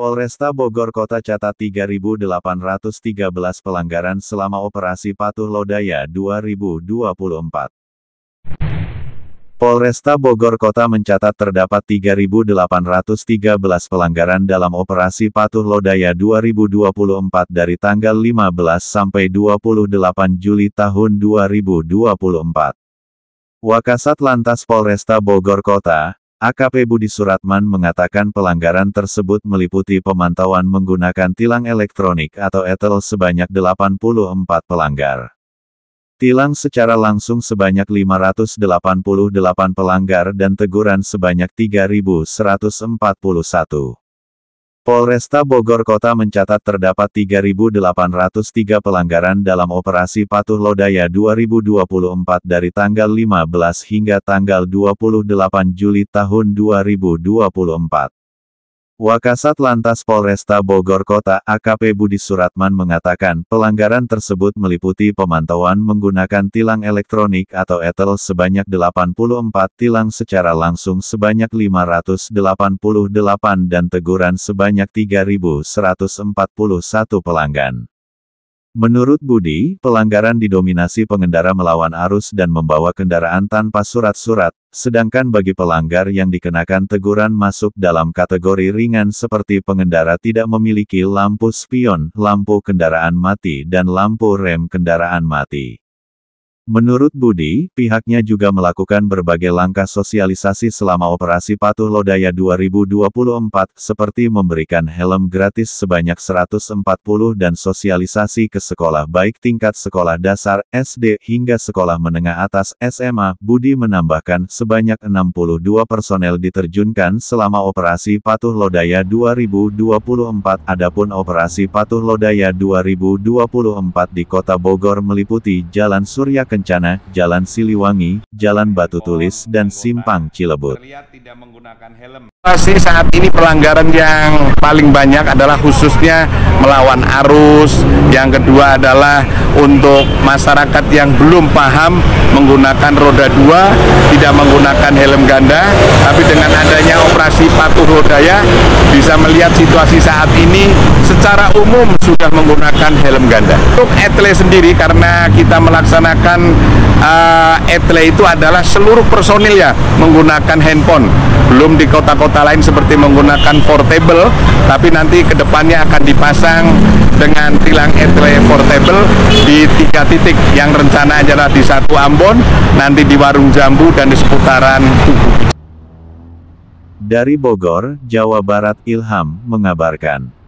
Polresta Bogor Kota catat 3.813 pelanggaran selama operasi patuh lodaya 2024. Polresta Bogor Kota mencatat terdapat 3.813 pelanggaran dalam operasi patuh lodaya 2024 dari tanggal 15 sampai 28 Juli tahun 2024. Wakasat Lantas Polresta Bogor Kota, AKP Budi Suratman mengatakan pelanggaran tersebut meliputi pemantauan menggunakan tilang elektronik atau etel sebanyak 84 pelanggar. Tilang secara langsung sebanyak 588 pelanggar dan teguran sebanyak 3141. Polresta Bogor Kota mencatat terdapat 3.803 pelanggaran dalam operasi patuh lodaya 2024 dari tanggal 15 hingga tanggal 28 Juli tahun 2024. Wakasat Lantas Polresta Bogor Kota AKP Budi Suratman mengatakan pelanggaran tersebut meliputi pemantauan menggunakan tilang elektronik atau etel sebanyak 84 tilang secara langsung sebanyak 588 dan teguran sebanyak 3.141 pelanggan. Menurut Budi, pelanggaran didominasi pengendara melawan arus dan membawa kendaraan tanpa surat-surat, sedangkan bagi pelanggar yang dikenakan teguran masuk dalam kategori ringan seperti pengendara tidak memiliki lampu spion, lampu kendaraan mati dan lampu rem kendaraan mati. Menurut Budi, pihaknya juga melakukan berbagai langkah sosialisasi selama operasi Patuh Lodaya 2024, seperti memberikan helm gratis sebanyak 140 dan sosialisasi ke sekolah baik tingkat sekolah dasar SD hingga sekolah menengah atas SMA. Budi menambahkan sebanyak 62 personel diterjunkan selama operasi Patuh Lodaya 2024. Adapun operasi Patuh Lodaya 2024 di Kota Bogor meliputi Jalan Suryak. Kencana, Jalan Siliwangi, Jalan Batu Tulis, dan Simpang Cilebut. Pasti saat ini pelanggaran yang paling banyak adalah khususnya melawan arus, yang kedua adalah untuk masyarakat yang belum paham menggunakan roda dua, tidak menggunakan helm ganda, tapi dengan adanya operasi patuh rodaya, bisa melihat situasi saat ini secara umum sudah menggunakan helm ganda. Untuk etle sendiri karena kita melaksanakan uh, etle itu adalah seluruh personil ya menggunakan handphone. Belum di kota-kota lain seperti menggunakan portable, tapi nanti kedepannya akan dipasang dengan tilang etle portable di tiga titik yang rencana adalah di satu Ambon, nanti di Warung Jambu dan di seputaran Tugu. Dari Bogor, Jawa Barat Ilham, mengabarkan.